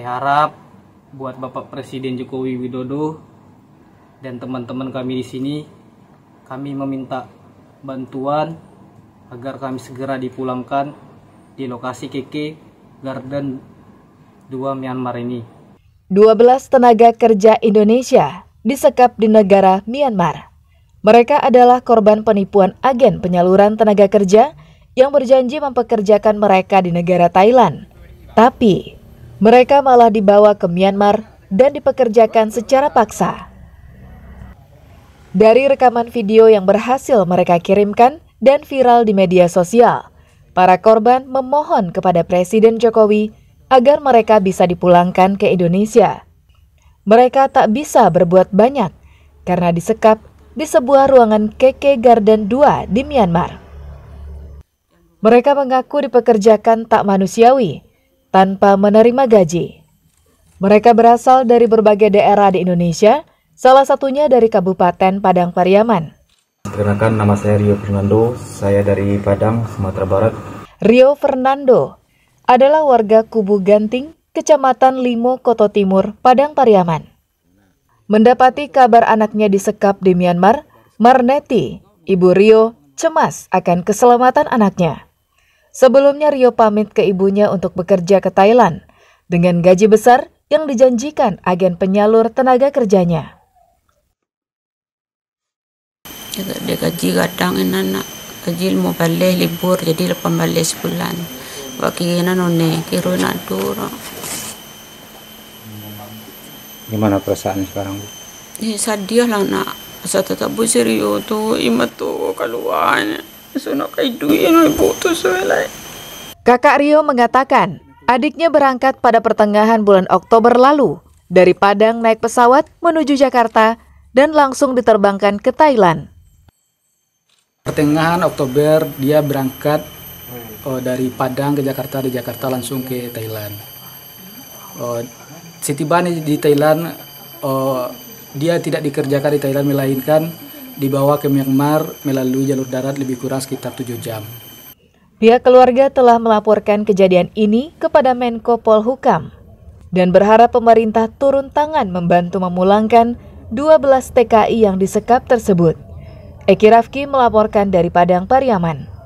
Saya harap buat Bapak Presiden Jokowi Widodo dan teman-teman kami di sini, kami meminta bantuan agar kami segera dipulangkan di lokasi KK Garden 2 Myanmar ini. 12 tenaga kerja Indonesia disekap di negara Myanmar. Mereka adalah korban penipuan agen penyaluran tenaga kerja yang berjanji mempekerjakan mereka di negara Thailand. Tapi, mereka malah dibawa ke Myanmar dan dipekerjakan secara paksa. Dari rekaman video yang berhasil mereka kirimkan dan viral di media sosial, para korban memohon kepada Presiden Jokowi agar mereka bisa dipulangkan ke Indonesia. Mereka tak bisa berbuat banyak karena disekap di sebuah ruangan KK Garden 2 di Myanmar. Mereka mengaku dipekerjakan tak manusiawi tanpa menerima gaji. Mereka berasal dari berbagai daerah di Indonesia, salah satunya dari Kabupaten Padang Pariaman. Perkenalkan nama saya Rio Fernando, saya dari Padang, Sumatera Barat. Rio Fernando adalah warga Kubu Ganting, Kecamatan Limo, Koto Timur, Padang Pariaman. Mendapati kabar anaknya disekap di Myanmar, Marneti, Ibu Rio cemas akan keselamatan anaknya. Sebelumnya Rio pamit ke ibunya untuk bekerja ke Thailand dengan gaji besar yang dijanjikan agen penyalur tenaga kerjanya. Dia gaji kadang anak gaji mau balik libur jadi lepas balik sebulan. ini none kiro naduro. Gimana perasaan sekarang bu? Ya, eh, lah nak. Saya tetap bu serius tuh imat tuh keluarnya. Kakak Rio mengatakan, adiknya berangkat pada pertengahan bulan Oktober lalu dari Padang naik pesawat menuju Jakarta dan langsung diterbangkan ke Thailand. Pertengahan Oktober dia berangkat oh, dari Padang ke Jakarta, dari Jakarta langsung ke Thailand. Oh, eh, setibanya di Thailand, oh, dia tidak dikerjakan di Thailand melainkan dibawa ke Myanmar melalui jalur darat lebih kurang sekitar 7 jam. Pihak keluarga telah melaporkan kejadian ini kepada Menko Polhukam dan berharap pemerintah turun tangan membantu memulangkan 12 TKI yang disekap tersebut. Eki Rafki melaporkan dari Padang Pariaman.